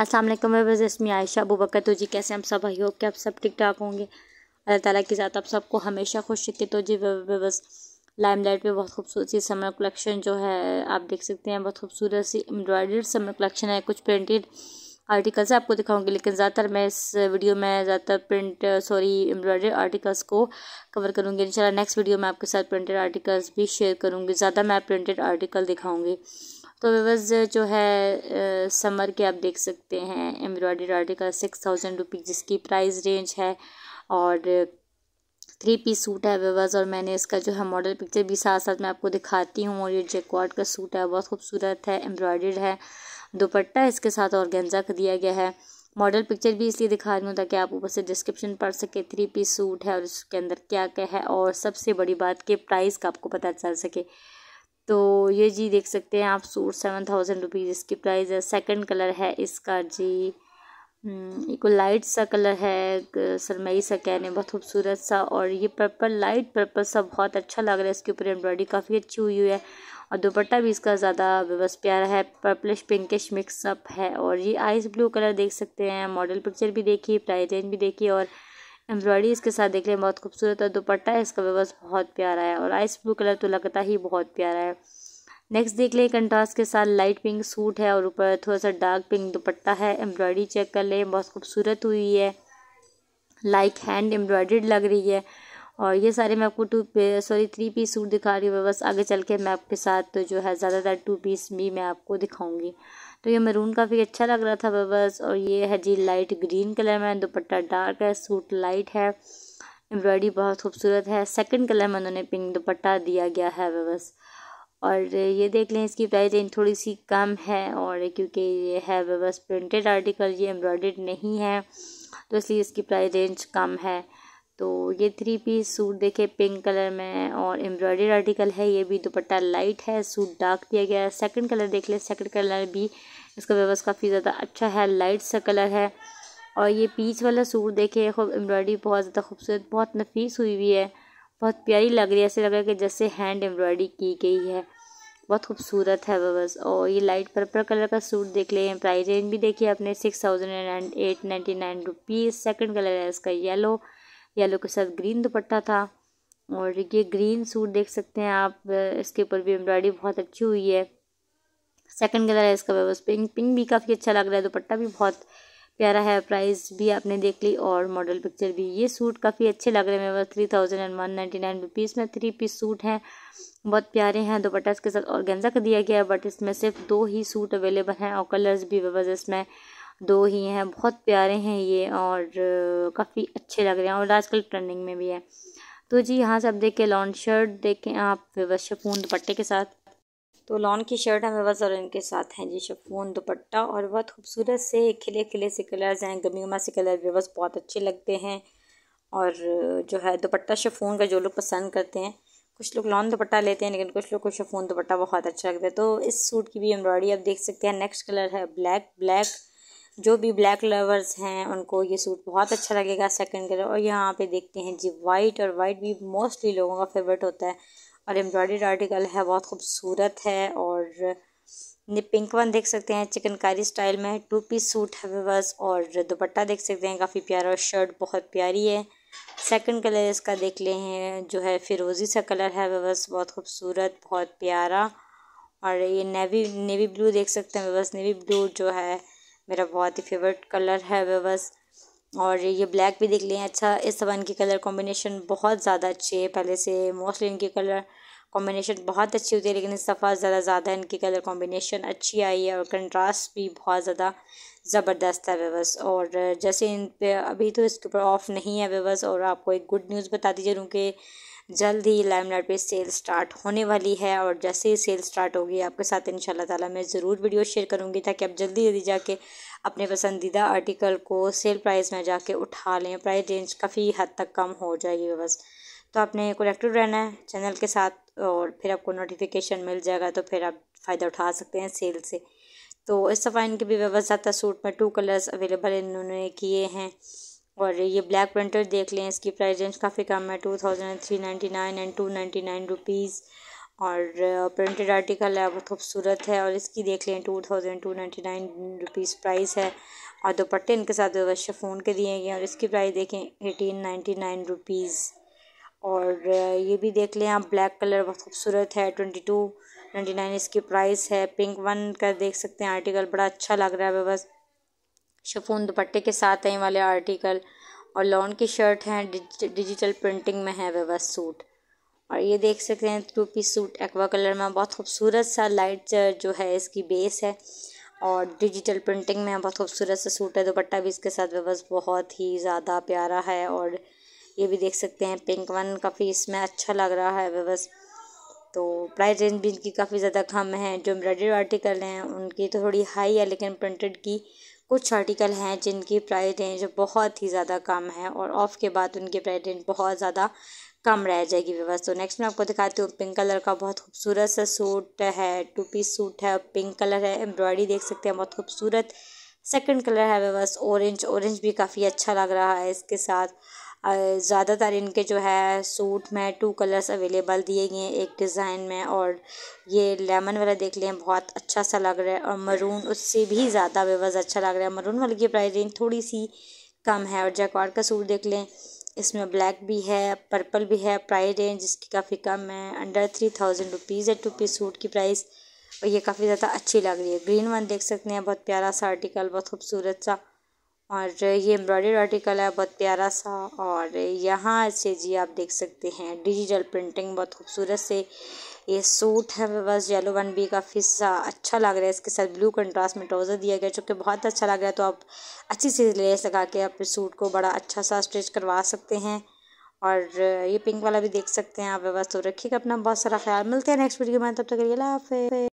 Aslam was इसमें आयशा अबू बकर तो जी कैसे हम सब भाई हो कि आप सब ठीक ठाक होंगे अल्लाह ताला के साथ आप सबको हमेशा खुश रखे तो जी बस लाइम लाइट पर बहुत खूबसूरत सी समर कलेक्शन जो है आप देख सकते हैं बहुत खूबसूरत सी एम्ब्रॉयडर्ड समर कलेक्शन है कुछ प्रिंटेड आर्टिकल्स आपको दिखाऊंगी लेकिन ज़्यादातर मैं इस वीडियो में ज़्यादातर प्रिंट सॉरी एम्ब्रॉयडरी आर्टिकल्स को कवर करूँगी इंशाल्लाह नेक्स्ट वीडियो में आपके साथ प्रिंटेड आर्टिकल्स भी शेयर करूँगी ज़्यादा मैं प्रिंटेड आर्टिकल दिखाऊँगी तो व्यवर्स जो है समर के आप देख सकते हैं embroidery article six thousand rupees जिसकी प्राइस रेंज है और थ्री पीस सूट है व्यवर्स और मैंने इसका जो है मॉडल पिक्चर भी साथ साथ मैं आपको दिखाती हूँ और ये जेकॉर्ड का सूट है बहुत खूबसूरत है एम्ब्रॉयडर्ड है दुपट्टा इसके साथ और गेंजा का दिया गया है मॉडल पिक्चर भी इसलिए दिखा रही हूँ ताकि आप ऊपर से डिस्क्रिप्शन पढ़ सके थ्री पीस सूट है और उसके अंदर क्या क्या है और सबसे बड़ी बात कि प्राइस का आपको पता चल सके तो ये जी देख सकते हैं आप सूट सेवन थाउजेंड रुपीज़ इसकी प्राइस है सेकंड कलर है इसका जी एक हम्म, लाइट सा कलर है सरमई सा कहने बहुत खूबसूरत सा और ये पर्पल लाइट पर्पल सा बहुत अच्छा लग रहा है इसके ऊपर एम्ब्रॉयडरी काफ़ी अच्छी हुई है और दुपट्टा भी इसका ज़्यादा बस प्यारा है पर्पलिश पिंकिश मिक्सअप है और ये आइस ब्लू कलर देख सकते हैं मॉडल पिक्चर भी देखी प्राइस रेंज भी देखी और एम्ब्रॉयडरी इसके साथ देखने में बहुत खूबसूरत और दुपट्टा है इसका व्यवस्था बहुत प्यारा है और आइस ब्लू कलर तो लगता ही बहुत प्यारा है नेक्स्ट देख लें कंट्रास्ट के साथ लाइट पिंक सूट है और ऊपर थोड़ा सा डार्क पिंक दुपट्टा है एम्ब्रॉयडरी चेक कर लें बहुत खूबसूरत हुई है लाइक हैंड एम्ब्रॉयडर्ड लग रही है और ये सारे मैं आपको two sorry three piece suit दिखा रही हूँ बस आगे चल के मैं आपके साथ तो जो है ज़्यादातर टू पीस भी मैं आपको दिखाऊँगी तो ये मरून काफ़ी अच्छा लग रहा था बस और ये है जी लाइट ग्रीन कलर में दुपट्टा डार्क है सूट लाइट है एम्ब्रॉयडरी बहुत खूबसूरत है सेकंड कलर में उन्होंने पिंक दुपट्टा दिया गया है बस और ये देख लें इसकी प्राइस रेंज थोड़ी सी कम है और क्योंकि ये है बस प्रिंटेड आर्टिकल ये एम्ब्रॉयड नहीं है तो इसलिए इसकी प्राइस रेंज कम है तो ये थ्री पीस सूट देखे पिंक कलर में और एम्ब्रॉयडरी आर्टिकल है ये भी दुपट्टा लाइट है सूट डार्क दिया गया है सेकंड कलर देख ले सेकंड कलर भी इसका व्यवस्था काफ़ी ज़्यादा अच्छा है लाइट सा कलर है और ये पीच वाला सूट देखे खूब एम्ब्रॉयडरी बहुत ज़्यादा खूबसूरत बहुत नफीस हुई हुई है बहुत प्यारी लग रही है ऐसे लग रहा है कि जैसे हैंड एम्ब्रॉयडरी की गई है बहुत खूबसूरत है बस और ये लाइट पर्पल कलर का सूट देख लें प्राइस रेंज भी देखिए अपने six thousand and eight ninety nine rupees second colour है इसका येलो येलो के साथ ग्रीन दुपट्टा था और ये ग्रीन सूट देख सकते हैं आप इसके ऊपर भी एम्ब्रॉयडरी बहुत अच्छी हुई है सेकंड कलर है इसका बस पिंक पिंक भी काफ़ी अच्छा लग रहा है दुपट्टा भी बहुत प्यारा है प्राइस भी आपने देख ली और मॉडल पिक्चर भी ये सूट काफ़ी अच्छे लग रहे हैं मेरे पास three thousand and one ninety nine rupees में थ्री पीस सूट हैं बहुत प्यारे हैं दोपट्टा इसके साथ और गेंजा का दिया गया है बट इसमें सिर्फ दो ही सूट अवेलेबल हैं और कलर्स भी मेरे इसमें दो ही हैं बहुत प्यारे हैं ये और काफ़ी अच्छे लग रहे हैं और आजकल ट्रेंडिंग में भी है तो जी यहाँ से आप देखें लॉन्ग शर्ट देखें आप विवश शफून दुपट्टे के साथ तो लॉन की शर्ट हमें बस और इनके साथ हैं जी शफून दुपट्टा और बहुत खूबसूरत से खिले खिले से कलर्स हैं गमीमा से कलर बस बहुत अच्छे लगते हैं और जो है दुपट्टा शफून का जो लोग पसंद करते हैं कुछ लोग लॉन दुपट्टा लेते हैं लेकिन कुछ लोग को शफून दुपट्टा बहुत अच्छा लगता है तो इस सूट की भी एम्ब्रॉयडरी आप देख सकते हैं नेक्स्ट कलर है ब्लैक ब्लैक जो भी ब्लैक लवर्स हैं उनको ये सूट बहुत अच्छा लगेगा सेकंड कलर और यहाँ पे देखते हैं जी वाइट और वाइट भी मोस्टली लोगों का फेवरेट होता है और एम्ब्रॉयड आर्टिकल है बहुत खूबसूरत है और ये पिंक वन देख सकते हैं चिकनकारी स्टाइल में टू पीस सूट है बस और दुपट्टा देख सकते हैं काफ़ी प्यारा और शर्ट बहुत प्यारी है सेकंड कलर इसका देख ले हैं जो है फिरोज़ी सा कलर है बस बहुत खूबसूरत बहुत प्यारा और ये नेवी नेवी ब्लू देख सकते हैं बस नेवी ब्लू जो है मेरा बहुत ही फेवरेट कलर है वेवस बस और ये ब्लैक भी देख लें अच्छा इस सब इनकी कलर कॉम्बिनेशन बहुत ज़्यादा अच्छी है पहले से मोस्टली इनकी कलर कॉम्बिनेशन बहुत अच्छी होती है लेकिन इस दफ़ा ज़्यादा ज़्यादा इनकी कलर कॉम्बिनेशन अच्छी आई है और कंट्रास्ट भी बहुत ज़्यादा ज़बरदस्त है वेवस और जैसे इन पे अभी तो इसके ऊपर ऑफ नहीं है वेवस और आपको एक गुड न्यूज़ बता दी जरूर कि जल्द ही लाइमलाइट पे सेल स्टार्ट होने वाली है और जैसे ही सेल स्टार्ट होगी आपके साथ इन ताला मैं ज़रूर वीडियो शेयर करूँगी ताकि आप जल्दी जल्दी जाके अपने पसंदीदा आर्टिकल को सेल प्राइस में जाके उठा लें प्राइस रेंज काफ़ी हद तक कम हो जाएगी बस तो आपने कनेक्टेड रहना है चैनल के साथ और फिर आपको नोटिफिकेशन मिल जाएगा तो फिर आप फ़ायदा उठा सकते हैं सेल से तो इस दफ़ा इनके भी व्यवस्था सूट में टू कलर्स अवेलेबल इन्होंने किए हैं और ये ब्लैक प्रिंटर देख लें इसकी प्राइस रेंज काफ़ी कम है two thousand three ninety nine and two ninety nine rupees और प्रिंटेड uh, आर्टिकल है बहुत खूबसूरत है और इसकी देख लें two thousand two ninety nine rupees price है और दोपट्टे इनके साथ फ़ोन के दिए गए और इसकी प्राइस देखें एटीन नाइन्टी नाइन रुपीज़ और uh, ये भी देख लें आप ब्लैक कलर बहुत खूबसूरत है ट्वेंटी टू नाइन्टी नाइन इसकी प्राइस है पिंक वन का देख सकते हैं आर्टिकल बड़ा अच्छा लग रहा है बस शफून दुपट्टे के साथ आए वाले आर्टिकल और लॉन की शर्ट हैं डिज, डिजिटल प्रिंटिंग में है बस सूट और ये देख सकते हैं two piece suit aqua colour में बहुत खूबसूरत सा लाइट जो है इसकी बेस है और डिजिटल प्रिंटिंग में बहुत खूबसूरत सा सूट है दुपट्टा भी इसके साथ बस बहुत ही ज़्यादा प्यारा है और ये भी देख सकते हैं पिंक वन काफ़ी इसमें अच्छा लग रहा है बस तो प्राइस रेंज भी इनकी काफ़ी ज़्यादा कम है जो एम्ब्रॉयडरी आर्टिकल हैं उनकी तो थोड़ी हाई है लेकिन प्रिंटेड की कुछ आर्टिकल हैं जिनकी प्राइस रेंज बहुत ही ज़्यादा कम है और ऑफ़ के बाद उनकी प्राइस रेंज बहुत ज़्यादा कम रह जाएगी व्यवस्था तो नेक्स्ट मैं आपको दिखाती हूँ पिंक कलर का बहुत खूबसूरत सा सूट है टू पीस सूट है पिंक कलर है एम्ब्रॉयडरी देख सकते हैं बहुत खूबसूरत सेकंड कलर है व्यवस्था ऑरेंज ऑरेंज भी काफ़ी अच्छा लग रहा है इसके साथ ज़्यादातर इनके जो है सूट में टू कलर्स अवेलेबल दिए गए हैं एक डिज़ाइन में और ये लेमन वाला देख लें बहुत अच्छा सा लग रहा है और मरून उससे भी ज़्यादा बेवज अच्छा लग रहा है मरून वाले की प्राइस रेंज थोड़ी सी कम है और जैकवाड का सूट देख लें इसमें ब्लैक भी है पर्पल भी है प्राइस रेंज इसकी काफ़ी कम है अंडर थ्री थाउजेंड रुपीज़ है टू पीस सूट की प्राइस और ये काफ़ी ज़्यादा अच्छी लग रही है ग्रीन वन देख सकते हैं बहुत प्यारा सा आर्टिकल बहुत खूबसूरत सा और ये एम्ब्रॉयडर आर्टिकल है बहुत प्यारा सा और यहाँ से जी आप देख सकते हैं डिजिटल प्रिंटिंग बहुत खूबसूरत से ये सूट है बस येलो वन बी का हिस्सा अच्छा लग रहा है इसके साथ ब्लू कंट्रास्ट में ट्राउज़र दिया गया जो कि बहुत अच्छा लग रहा है तो आप अच्छी सी ले सका के अपने सूट को बड़ा अच्छा सा स्टिच करवा सकते हैं और ये पिंक वाला भी देख सकते हैं आप व्यवस्था तो रखिएगा अपना बहुत सारा ख्याल मिलते हैं नेक्स्ट वीडियो में तब तक के लिए